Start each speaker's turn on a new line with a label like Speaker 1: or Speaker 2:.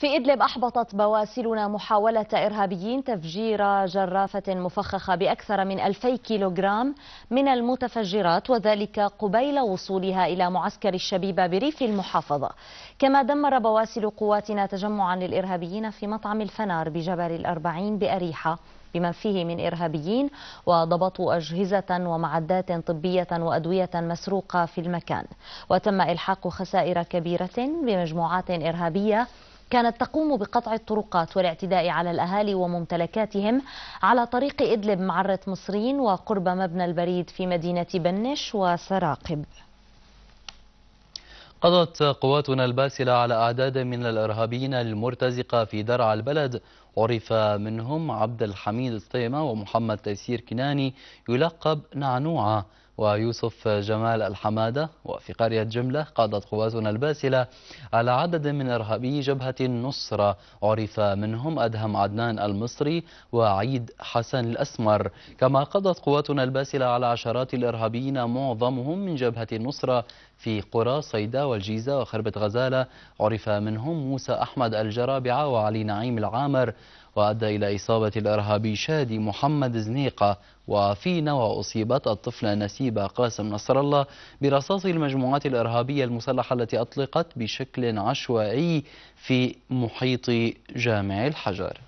Speaker 1: في إدلب أحبطت بواسلنا محاولة إرهابيين تفجير جرافة مفخخة بأكثر من 2000 كيلوغرام من المتفجرات وذلك قبيل وصولها إلى معسكر الشبيبة بريف المحافظة كما دمر بواسل قواتنا تجمعا للإرهابيين في مطعم الفنار بجبل الأربعين بأريحة بمن فيه من إرهابيين وضبطوا أجهزة ومعدات طبية وأدوية مسروقة في المكان وتم إلحاق خسائر كبيرة بمجموعات إرهابية كانت تقوم بقطع الطرقات والاعتداء على الأهالي وممتلكاتهم على طريق إدلب معرة مصرين وقرب مبنى البريد في مدينة بنش وسراقب
Speaker 2: قضت قواتنا الباسلة على أعداد من الإرهابيين المرتزقة في درعا البلد عرف منهم عبد الحميد الطيمة ومحمد تيسير كناني يلقب نعنوعة ويوسف جمال الحمادة وفي قرية جملة قضت قواتنا الباسلة على عدد من إرهابي جبهة النصرة عرف منهم أدهم عدنان المصري وعيد حسن الأسمر كما قضت قواتنا الباسلة على عشرات الإرهابيين معظمهم من جبهة النصرة في قرى صيدا والجيزة وخربة غزالة عرف منهم موسى أحمد الجرابعة وعلي نعيم العامر وأدى إلى إصابة الإرهابي شادي محمد زنيقة وفينا وأصيبت الطفلة نسيبة قاسم نصر الله برصاص المجموعات الإرهابية المسلحة التي أطلقت بشكل عشوائي في محيط جامع الحجر